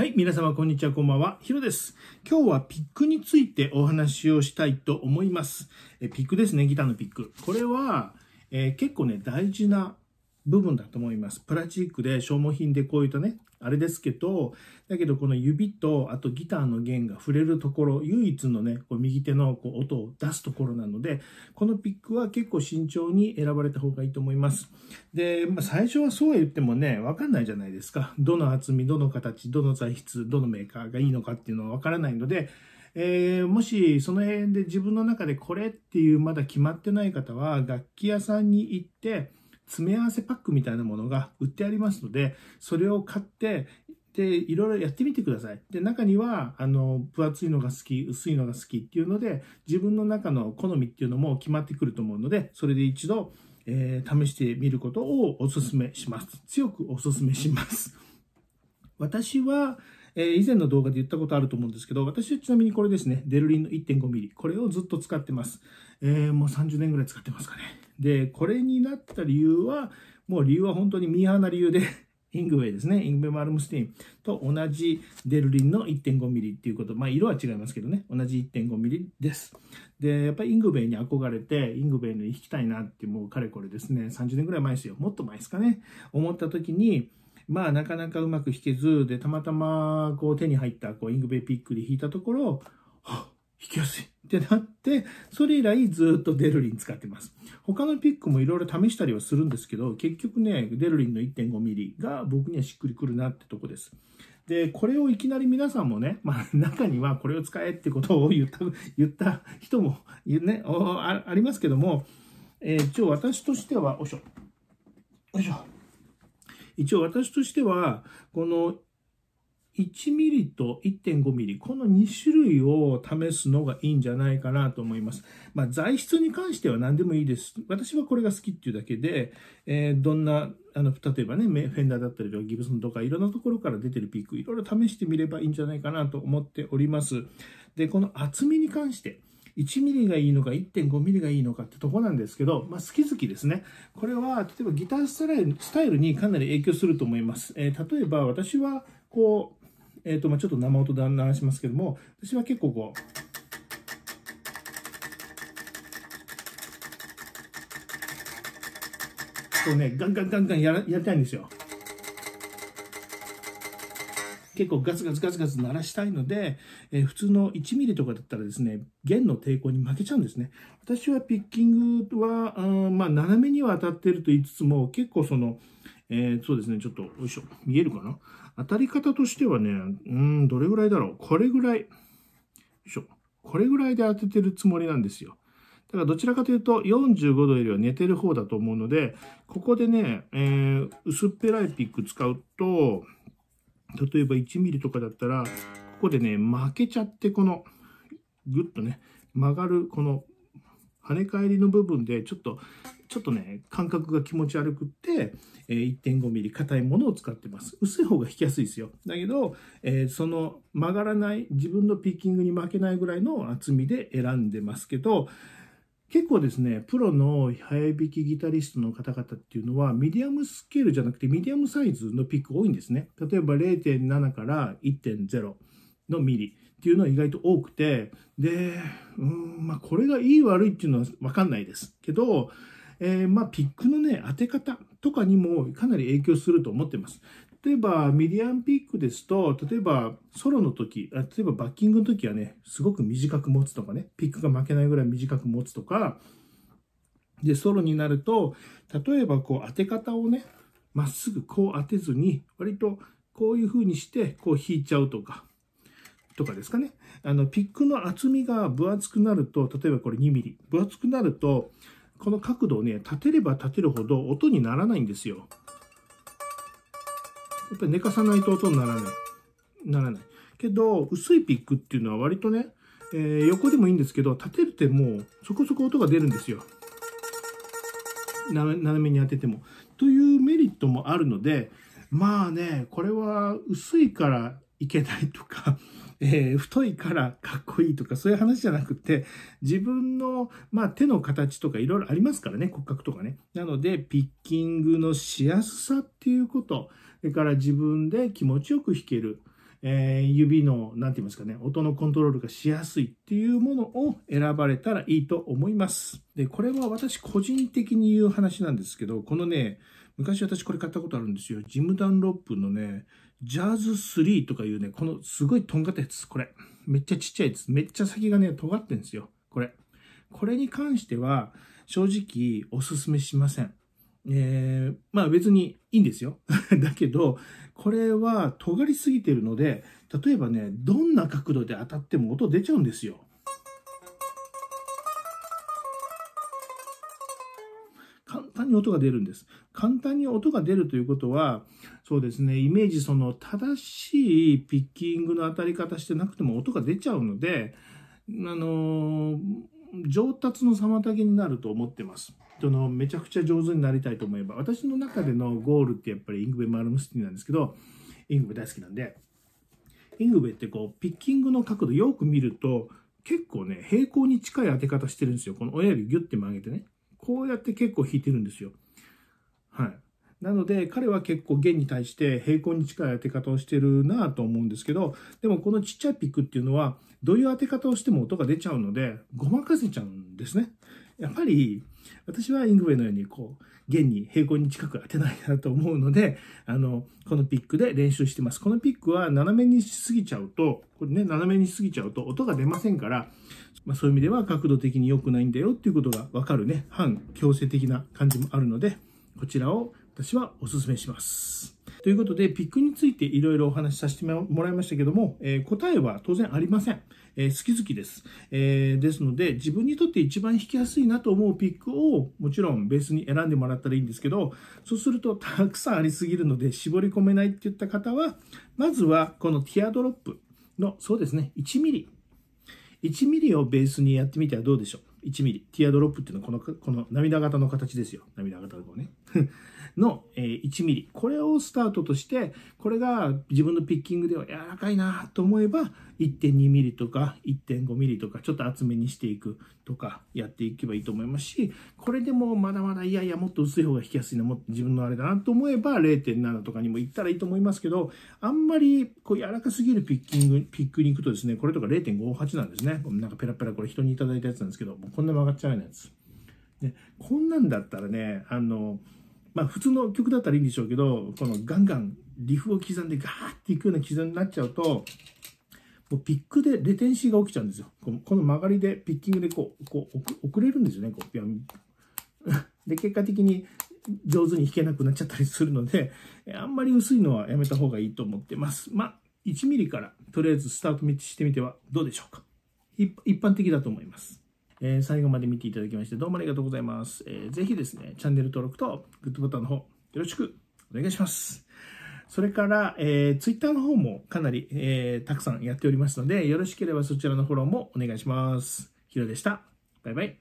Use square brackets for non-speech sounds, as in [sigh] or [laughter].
はい、皆様こんにちは、こんばんは、ヒロです。今日はピックについてお話をしたいと思います。えピックですね、ギターのピック。これは、えー、結構ね、大事な部分だと思います。プラスチックで消耗品でこういうとね、あれですけど、だけどこの指とあとギターの弦が触れるところ、唯一のね、こう右手のこう音を出すところなので、このピックは結構慎重に選ばれた方がいいと思います。で、まあ、最初はそうは言ってもね、わかんないじゃないですか。どの厚み、どの形、どの材質、どのメーカーがいいのかっていうのはわからないので、えー、もしその辺で自分の中でこれっていうまだ決まってない方は楽器屋さんに行って詰め合わせパックみたいなものが売ってありますので、それを買って、で、いろいろやってみてください。で、中には、あの、分厚いのが好き、薄いのが好きっていうので、自分の中の好みっていうのも決まってくると思うので、それで一度、えー、試してみることをお勧めします。強くお勧めします。私は、えー、以前の動画で言ったことあると思うんですけど、私ちなみにこれですね、デルリンの 1.5mm。これをずっと使ってます。えー、もう30年ぐらい使ってますかね。で、これになった理由は、もう理由は本当にミーハーな理由で [laughs] イングウェイですね。イングウェイ・マルムスティンと同じデルリンの 1.5mm っていうこと。まあ、色は違いますけどね。同じ 1.5mm です。で、やっぱりイングウェイに憧れて、イングウェイに弾きたいなって、もうかれこれですね。30年ぐらい前ですよ。もっと前ですかね。思った時に、まあなかなかうまく弾けず、で、たまたまこう手に入ったこうイングベイピックで弾いたところ、はっ弾きやすいってなって、それ以来ずっとデルリン使ってます。他のピックもいろいろ試したりはするんですけど、結局ね、デルリンの 1.5mm が僕にはしっくりくるなってとこです。で、これをいきなり皆さんもね、まあ中にはこれを使えってことを言った、言った人も、ね、ありますけども、えー、一応私としては、おしょ、おしょ、一応私としては、この1ミリと1.5ミリ、この2種類を試すのがいいんじゃないかなと思います。まあ、材質に関しては何でもいいです。私はこれが好きっていうだけで、えー、どんな、あの、例えばね、フェンダーだったりとかギブソンとかいろんなところから出てるピーク、いろいろ試してみればいいんじゃないかなと思っております。で、この厚みに関して、1ミリがいいのか1.5ミリがいいのかってとこなんですけど、まあ、好き好きですね。これは、例えばギタースタイルにかなり影響すると思います。えー、例えば私は、こう、えっ、ー、と、まあ、ちょっと生音で鳴らしますけども、私は結構こう、こうね、ガンガンガンガンややりたいんですよ。結構ガツガツガツガツ鳴らしたいので、えー、普通の1ミリとかだったらですね、弦の抵抗に負けちゃうんですね。私はピッキングは、うんまあ、斜めには当たってると言いつつも、結構その、えー、そうですね、ちょっと、よいしょ、見えるかな当たり方としてはね、うん、どれぐらいだろうこれぐらい、よいしょ、これぐらいで当ててるつもりなんですよ。だからどちらかというと45度よりは寝てる方だと思うので、ここでね、えー、薄っぺらいピック使うと、例えば 1mm とかだったら、ここでね、負けちゃって、この、ぐっとね、曲がる、この、跳ね返りの部分で、ちょっと、ちょっとね、感覚が気持ち悪くって、え 1.5mm 硬いものを使ってます。薄い方が弾きやすいですよ。だけど、えその曲がらない、自分のピッキングに負けないぐらいの厚みで選んでますけど、結構ですね、プロの早弾きギタリストの方々っていうのは、ミディアムスケールじゃなくて、ミディアムサイズのピック多いんですね。例えば0.7から1.0のミリっていうのは意外と多くて、で、うん、まあ、これがいい悪いっていうのはわかんないですけど、えー、まあ、ピックのね、当て方とかにもかなり影響すると思ってます。例えば、ミディアンピックですと、例えば、ソロの時、例えばバッキングの時はね、すごく短く持つとかね、ピックが負けないぐらい短く持つとか、で、ソロになると、例えばこう当て方をね、まっすぐこう当てずに、割とこういう風にして、こう引いちゃうとか、とかですかね。あの、ピックの厚みが分厚くなると、例えばこれ2 m m 分厚くなると、この角度をね、立てれば立てるほど音にならないんですよ。やっぱり寝かさないと音にならない。ならない。けど、薄いピックっていうのは割とね、えー、横でもいいんですけど、立てるってもうそこそこ音が出るんですよ。斜めに当てても。というメリットもあるので、まあね、これは薄いからいけないとか、[laughs] えー、太いからかっこいいとか、そういう話じゃなくて、自分の、まあ、手の形とかいろいろありますからね、骨格とかね。なので、ピッキングのしやすさっていうこと。それから自分で気持ちよく弾ける。えー、指の、なんて言いますかね、音のコントロールがしやすいっていうものを選ばれたらいいと思います。で、これは私個人的に言う話なんですけど、このね、昔私これ買ったことあるんですよ。ジム・ダンロップのね、ジャズ3とかいうね、このすごいとんがったやつ、これ。めっちゃちっちゃいやつ。めっちゃ先がね、尖ってんですよ。これ。これに関しては、正直おすすめしません。えー、まあ別にいいんですよ。[laughs] だけど、これは尖りすぎてるので、例えばね、どんな角度で当たっても音出ちゃうんですよ。簡単に音が出るんです。簡単に音が出るということは、そうですね、イメージその正しいピッキングの当たり方してなくても音が出ちゃうので、あのー、上達の妨げになると思ってます。そのめちゃくちゃ上手になりたいと思えば私の中でのゴールってやっぱりイングベ・マルムスティンなんですけどイングベ大好きなんでイングベってこうピッキングの角度よく見ると結構ね平行に近い当て方してるんですよこの親指ギュッて曲げてねこうやって結構引いてるんですよはいなので彼は結構弦に対して平行に近い当て方をしてるなぁと思うんですけどでもこのちっちゃいピックっていうのはどういう当て方をしても音が出ちゃうのでごまかせちゃうんですねやっぱり私はイングウェイのようにこう、弦に平行に近く当てないなと思うので、あの、このピックで練習してます。このピックは斜めにしすぎちゃうと、これね、斜めにしすぎちゃうと音が出ませんから、まあ、そういう意味では角度的に良くないんだよっていうことがわかるね、反強制的な感じもあるので、こちらを私はお勧めします。ということで、ピックについていろいろお話しさせてもらいましたけども、えー、答えは当然ありません。えー、好き好きです、えー、ですので、自分にとって一番弾きやすいなと思うピックを、もちろんベースに選んでもらったらいいんですけど、そうするとたくさんありすぎるので、絞り込めないって言った方は、まずはこのティアドロップの、そうですね、1ミリ。1ミリをベースにやってみてはどうでしょう。1ミリ。ティアドロップっていうのはこの、この涙型の形ですよ。涙型のこうね。の、え1ミリ。これをスタートとして、これが自分のピッキングでは柔らかいなと思えば、1.2ミリとか1.5ミリとか、ちょっと厚めにしていくとかやっていけばいいと思いますし、これでもまだまだいやいやもっと薄い方が弾きやすいな、も自分のあれだなと思えば0.7とかにも行ったらいいと思いますけど、あんまりこう柔らかすぎるピッキング、ピックに行くとですね、これとか0.58なんですね。なんかペラペラこれ人にいただいたやつなんですけど、こんな曲がっちゃうやつ。ね、こんなんだったらね、あの、まあ普通の曲だったらいいんでしょうけど、このガンガンリフを刻んでガーっていくような刻みになっちゃうと、もうピックでレテンシーが起きちゃうんですよ。このこの曲がりでピッキングでこう、こう遅れるんですよね、こう、ピアン。[laughs] で、結果的に上手に弾けなくなっちゃったりするので、あんまり薄いのはやめた方がいいと思ってます。まあ、1ミリからとりあえずスタートミッチしてみてはどうでしょうか。一般的だと思います。えー、最後まで見ていただきましてどうもありがとうございます。えー、ぜひですね、チャンネル登録とグッドボタンの方よろしくお願いします。それから、えー、Twitter の方もかなり、えー、たくさんやっておりますので、よろしければそちらのフォローもお願いします。ヒロでした。バイバイ。